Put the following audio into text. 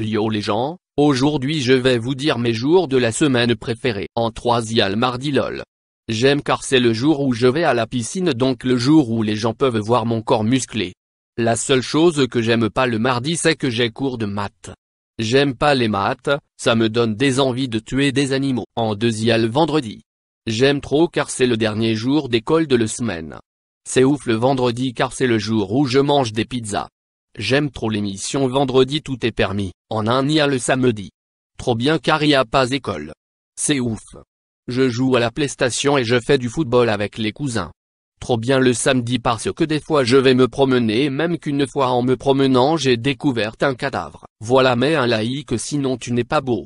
Yo les gens, aujourd'hui je vais vous dire mes jours de la semaine préférés. En troisième mardi lol. J'aime car c'est le jour où je vais à la piscine donc le jour où les gens peuvent voir mon corps musclé. La seule chose que j'aime pas le mardi c'est que j'ai cours de maths. J'aime pas les maths, ça me donne des envies de tuer des animaux. En 2 vendredi. J'aime trop car c'est le dernier jour d'école de la semaine. C'est ouf le vendredi car c'est le jour où je mange des pizzas. J'aime trop l'émission Vendredi tout est permis, en un nia le samedi. Trop bien car il n'y a pas école. C'est ouf. Je joue à la PlayStation et je fais du football avec les cousins. Trop bien le samedi parce que des fois je vais me promener et même qu'une fois en me promenant j'ai découvert un cadavre. Voilà mais un laïque sinon tu n'es pas beau.